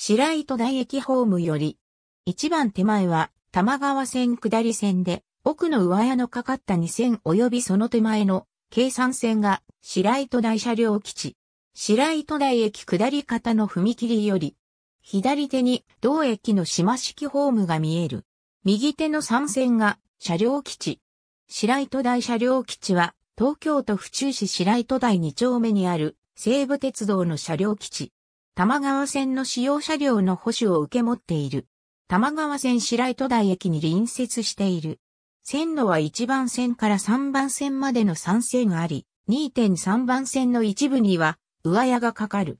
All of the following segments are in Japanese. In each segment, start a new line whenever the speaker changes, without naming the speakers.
白糸台駅ホームより、一番手前は玉川線下り
線で、奥の上屋のかかった2線及びその手前の計算線が白糸台車両基地。白糸台駅下り方の踏切より、左手に同駅の島式ホームが見える。右手の3線が車両基地。白糸台車両基地は東京都府中市白糸台2丁目にある西武鉄道の車両基地。玉川線の使用車両の保守を受け持っている。玉川線白糸台駅に隣接している。線路は1番線から3番線までの3線があり、2.3番線の一部には上屋がかかる。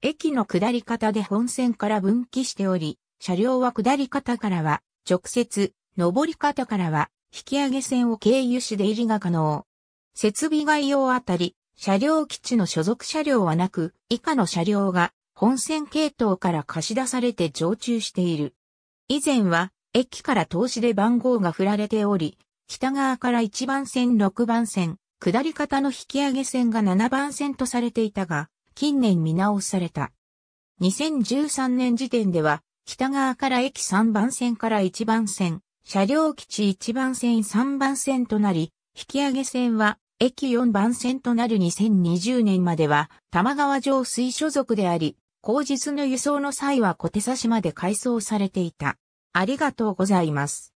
駅の下り方で本線から分岐しており、車両は下り方からは直接、上り方からは引き上げ線を経由し出入りが可能。設備概要あたり、車両基地の所属車両はなく、以下の車両が本線系統から貸し出されて常駐している。以前は、駅から投資で番号が振られており、北側から1番線6番線、下り方の引き上げ線が7番線とされていたが、近年見直された。2013年時点では、北側から駅3番線から1番線、車両基地1番線3番線となり、引き上げ線は駅4番線となる2020年までは、玉川上水所属であり、後日の輸送の
際は小手差しまで改装されていた。ありがとうございます。